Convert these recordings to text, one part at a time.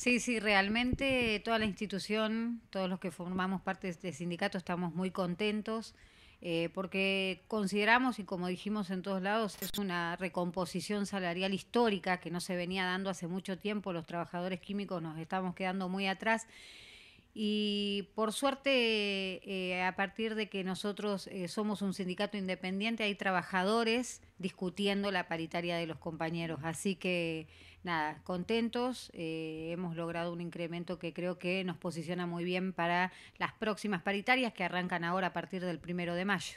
Sí, sí, realmente toda la institución, todos los que formamos parte de este sindicato estamos muy contentos eh, porque consideramos, y como dijimos en todos lados, es una recomposición salarial histórica que no se venía dando hace mucho tiempo, los trabajadores químicos nos estamos quedando muy atrás. Y por suerte, eh, a partir de que nosotros eh, somos un sindicato independiente, hay trabajadores discutiendo la paritaria de los compañeros. Así que, nada, contentos. Eh, hemos logrado un incremento que creo que nos posiciona muy bien para las próximas paritarias que arrancan ahora a partir del primero de mayo.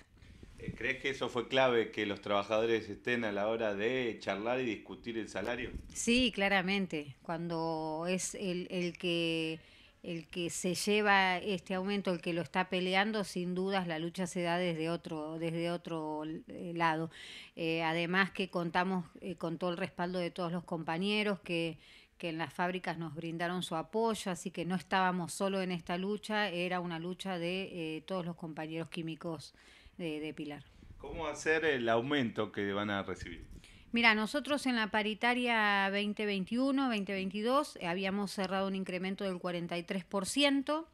¿Crees que eso fue clave, que los trabajadores estén a la hora de charlar y discutir el salario? Sí, claramente. Cuando es el, el que el que se lleva este aumento, el que lo está peleando, sin dudas la lucha se da desde otro, desde otro eh, lado. Eh, además que contamos eh, con todo el respaldo de todos los compañeros que, que en las fábricas nos brindaron su apoyo, así que no estábamos solo en esta lucha, era una lucha de todos los compañeros químicos de, de Pilar. ¿Cómo hacer el aumento que van a recibir? Mira, nosotros en la paritaria 2021-2022 eh, habíamos cerrado un incremento del 43%.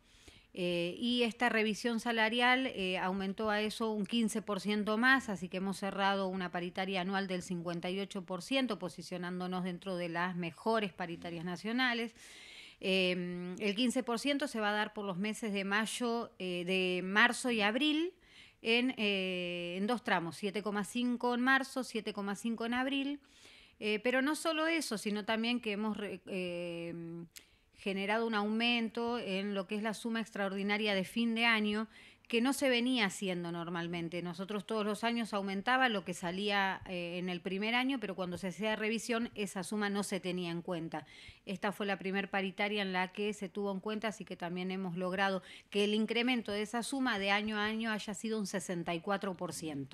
Eh, y esta revisión salarial eh, aumentó a eso un 15% más, así que hemos cerrado una paritaria anual del 58%, posicionándonos dentro de las mejores paritarias nacionales. Em, el 15% se va a dar por los meses de mayo, de marzo y abril, eh, en, dos tramos, 7,5 en marzo, 7,5 en abril. Eh, pero no solo eso, sino también que hemos eh, generado un aumento en lo que es la suma extraordinaria de fin de año, que no se venía haciendo normalmente. Nosotros todos los años aumentaba lo que salía eh, en el primer año, pero cuando se hacía revisión esa suma no se tenía en cuenta. Esta fue la primer paritaria en la que se tuvo en cuenta, así que también hemos logrado que el incremento de esa suma de año a año haya sido un 64%.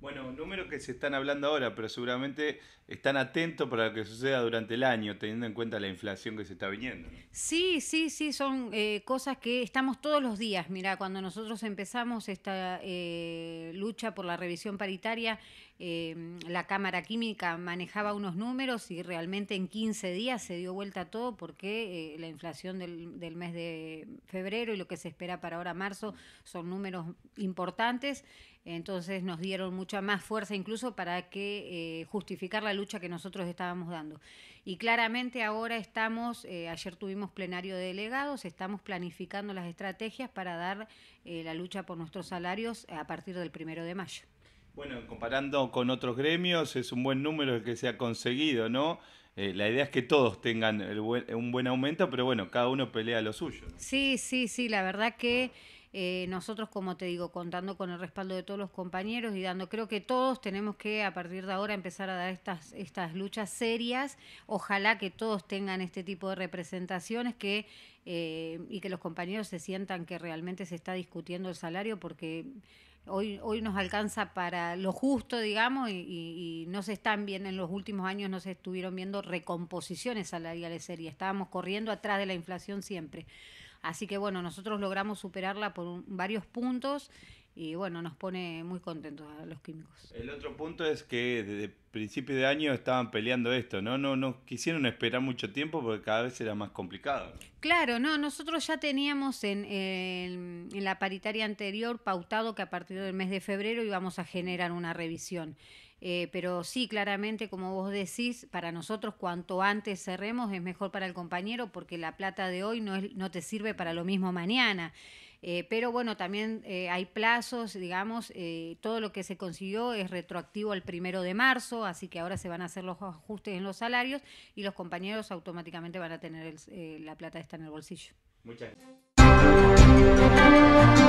Bueno, números que se están hablando ahora, pero seguramente están atentos para lo que suceda durante el año, teniendo en cuenta la inflación que se está viniendo. Sí, sí, sí, son eh, cosas que estamos todos los días. Mira, cuando nosotros empezamos esta eh, lucha por la revisión paritaria, Em, la Cámara Química manejaba unos números y realmente en 15 días se dio vuelta todo porque eh, la inflación del, mes de febrero y lo que se espera para ahora marzo son números importantes. Entonces nos dieron mucha más fuerza incluso para que eh, justificar la lucha que nosotros estábamos dando. Y claramente ahora estamos, eh, ayer tuvimos plenario de delegados, estamos planificando las estrategias para dar la lucha por nuestros salarios a partir del primero de mayo. Bueno, comparando con otros gremios, es un buen número el que se ha conseguido, ¿no? Eh, la idea es que todos tengan un buen aumento, pero bueno, cada uno pelea lo suyo. Sí, sí, sí, la verdad que eh, nosotros, como te digo, contando con el respaldo de todos los compañeros y dando, creo que todos tenemos que a partir de ahora empezar a dar estas, estas luchas serias. Ojalá que todos tengan este tipo de representaciones que, eh, y que los compañeros se sientan que realmente se está discutiendo el salario porque hoy, hoy nos alcanza para lo justo, digamos, y, no se están viendo, en los últimos años no se estuvieron viendo recomposiciones salariales y estábamos corriendo atrás de la inflación siempre. Así que bueno, nosotros logramos superarla por varios puntos y bueno, nos pone muy contentos a los químicos. El otro punto es que desde principio de año estaban peleando esto, ¿no? No, no quisieron esperar mucho tiempo porque cada vez era más complicado. Claro, no, nosotros ya teníamos en, la paritaria anterior pautado que a partir del mes de febrero íbamos a generar una revisión. Eh, pero sí, claramente, como vos decís, para nosotros cuanto antes cerremos es mejor para el compañero porque la plata de hoy no, es, no te sirve para lo mismo mañana. Eh, pero bueno, también eh, hay plazos, digamos, eh, todo lo que se consiguió es retroactivo al primero de marzo, así que ahora se van a hacer los ajustes en los salarios y los compañeros automáticamente van a tener la plata esta en el bolsillo. Muchas gracias.